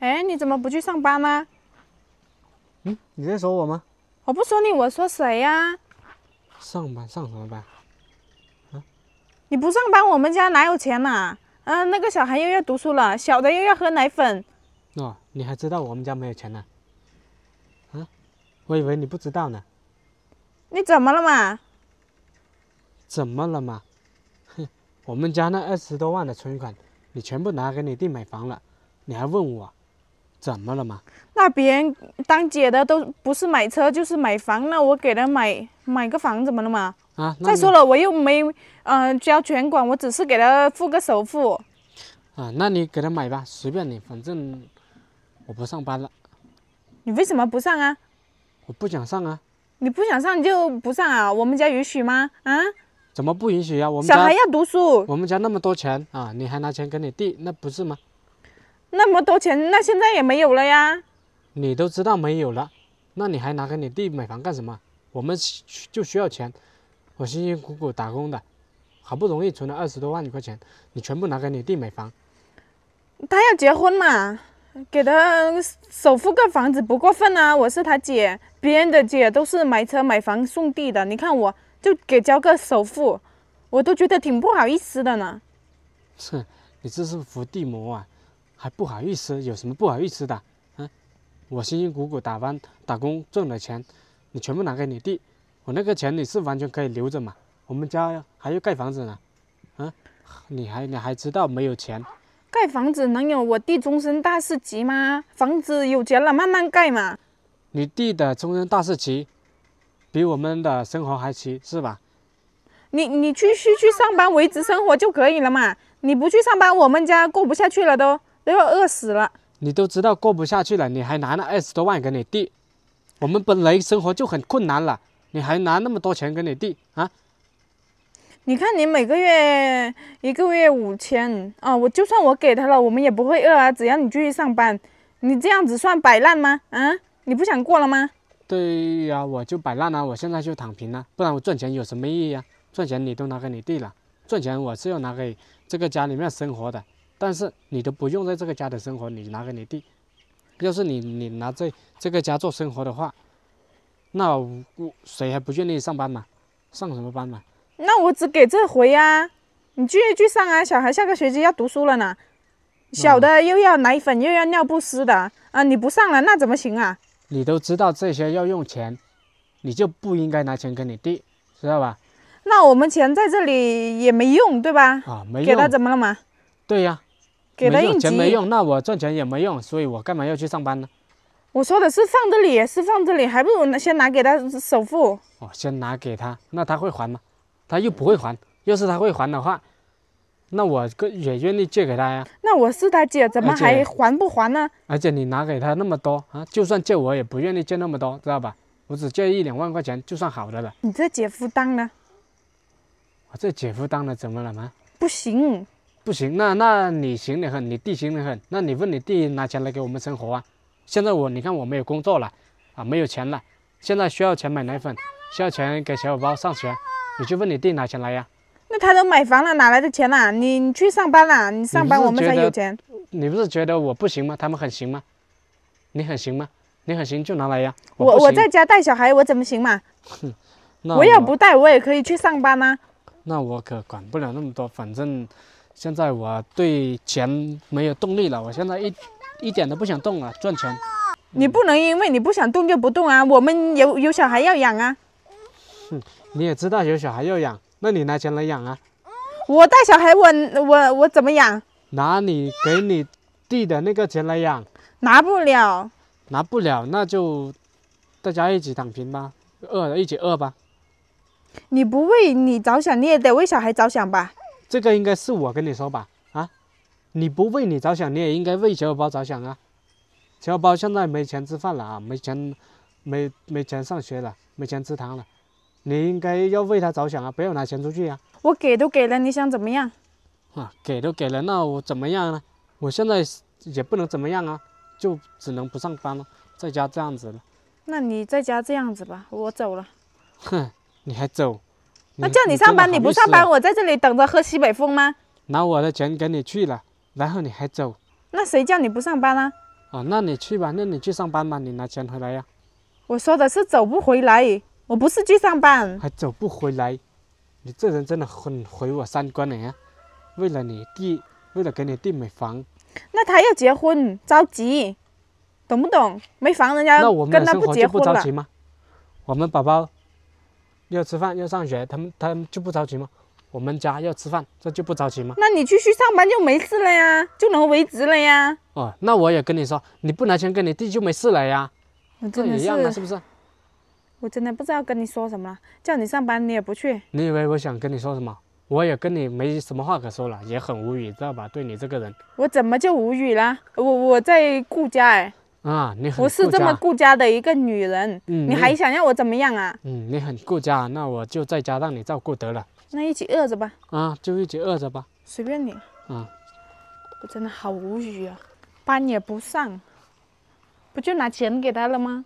哎，你怎么不去上班呢？嗯，你在说我吗？我不说你，我说谁呀？上班上什么班？啊？你不上班，我们家哪有钱呐？嗯，那个小孩又要读书了，小的又要喝奶粉。哦，你还知道我们家没有钱呢？啊？我以为你不知道呢。你怎么了嘛？怎么了嘛？哼，我们家那二十多万的存款，你全部拿给你弟买房了，你还问我？怎么了嘛？那别人当姐的都不是买车就是买房，那我给他买买个房怎么了嘛？啊，再说了，我又没嗯交全款，我只是给他付个首付。啊，那你给他买吧，随便你，反正我不上班了。你为什么不上啊？我不想上啊。你不想上你就不上啊？我们家允许吗？啊？怎么不允许呀？我们小孩要读书。我们家那么多钱啊，你还拿钱给你弟，那不是吗？那么多钱，那现在也没有了呀！你都知道没有了，那你还拿给你弟买房干什么？我们就需要钱，我辛辛苦苦打工的，好不容易存了二十多万块钱，你全部拿给你弟买房，他要结婚嘛，给他首付个房子不过分啊！我是他姐，别人的姐都是买车买房送地的，你看我就给交个首付，我都觉得挺不好意思的呢。哼，你这是伏地魔啊！还不好意思？有什么不好意思的啊？我辛辛苦苦打班打工挣的钱，你全部拿给你弟，我那个钱你是完全可以留着嘛。我们家还要盖房子呢，啊？你还你还知道没有钱？盖房子能有我弟终身大事急吗？房子有钱了慢慢盖嘛。你弟的终身大事急，比我们的生活还急是吧？你你去去去上班维持生活就可以了嘛。你不去上班，我们家过不下去了都。都要饿死了，你都知道过不下去了，你还拿那二十多万给你弟？我们本来生活就很困难了，你还拿那么多钱给你弟啊？你看你每个月一个月五千啊，我就算我给他了，我们也不会饿啊。只要你继续上班，你这样子算摆烂吗？啊，你不想过了吗？对呀，我就摆烂了，我现在就躺平了，不然我赚钱有什么意义啊？赚钱你都拿给你弟了，赚钱我是要拿给这个家里面生活的。但是你都不用在这个家的生活，你拿给你弟。要是你你拿这这个家做生活的话，那我谁还不愿意上班嘛？上什么班嘛？那我只给这回呀，你继续去上啊。小孩下个学期要读书了呢，小的又要奶粉又要尿不湿的啊！你不上了那怎么行啊？你都知道这些要用钱，你就不应该拿钱给你弟，知道吧？那我们钱在这里也没用，对吧？啊，没给他怎么了嘛？对呀。没有钱没用，那我赚钱也没用，所以我干嘛要去上班呢？我说的是放这里，是放这里，还不如先拿给他首付。哦，先拿给他，那他会还吗？他又不会还。要是他会还的话，那我个也愿意借给他呀。那我是他姐，怎么还还不还呢？而且你拿给他那么多啊，就算借我也不愿意借那么多，知道吧？我只借一两万块钱就算好的了。你这姐夫当的，我这姐夫当的怎么了吗？不行。不行，那那你行的很，你弟行的很，那你问你弟拿钱来给我们生活啊？现在我你看我没有工作了啊，没有钱了，现在需要钱买奶粉，需要钱给小宝宝上学，你去问你弟拿钱来呀。那他都买房了，哪来的钱呐？你你去上班啦，你上班我们才有钱。你不是觉得我不行吗？他们很行吗？你很行吗？你很行就拿来呀。我我在家带小孩，我怎么行嘛？哼，我要不带我也可以去上班呐。那我可管不了那么多，反正。现在我对钱没有动力了，我现在一一点都不想动了，赚钱。你不能因为你不想动就不动啊，我们有有小孩要养啊。哼，你也知道有小孩要养，那你拿钱来养啊？我带小孩，我我我怎么养？拿你给你弟的那个钱来养？拿不了？拿不了，那就大家一起躺平吧，饿了一起饿吧。你不为你着想，你也得为小孩着想吧。这个应该是我跟你说吧，啊，你不为你着想，你也应该为小宝着想啊。小宝现在没钱吃饭了啊，没钱，没没钱上学了，没钱吃糖了，你应该要为他着想啊，不要拿钱出去啊。我给都给了，你想怎么样？啊，给都给了，那我怎么样呢？我现在也不能怎么样啊，就只能不上班了，在家这样子了。那你在家这样子吧，我走了。哼，你还走？那叫你上班，你不上班，我在这里等着喝西北风吗？拿我的钱给你去了，然后你还走？那谁叫你不上班啦？哦，那你去吧，那你去上班吧，你拿钱回来呀。我说的是走不回来，我不是去上班，还走不回来，你这人真的很毁我三观呀！为了你弟，为了给你弟买房，那他要结婚着急，懂不懂？没房人家跟他不结婚吗？我们宝宝。要吃饭，要上学，他们他们就不着急吗？我们家要吃饭，这就不着急吗？那你继续上班就没事了呀，就能维持了呀。哦，那我也跟你说，你不拿钱跟你弟就没事了呀，这一样的，是不是？我真的不知道跟你说什么，叫你上班你也不去。你以为我想跟你说什么？我也跟你没什么话可说了，也很无语，知道吧？对你这个人，我怎么就无语了？我我在顾家。哎、啊，你不是这么顾家的一个女人，你还想要我怎么样啊？嗯，你很顾家，那我就在家让你照顾得了。那一起饿着吧。啊，就一起饿着吧。随便你。啊，我真的好无语啊！班也不上，不就拿钱给他了吗？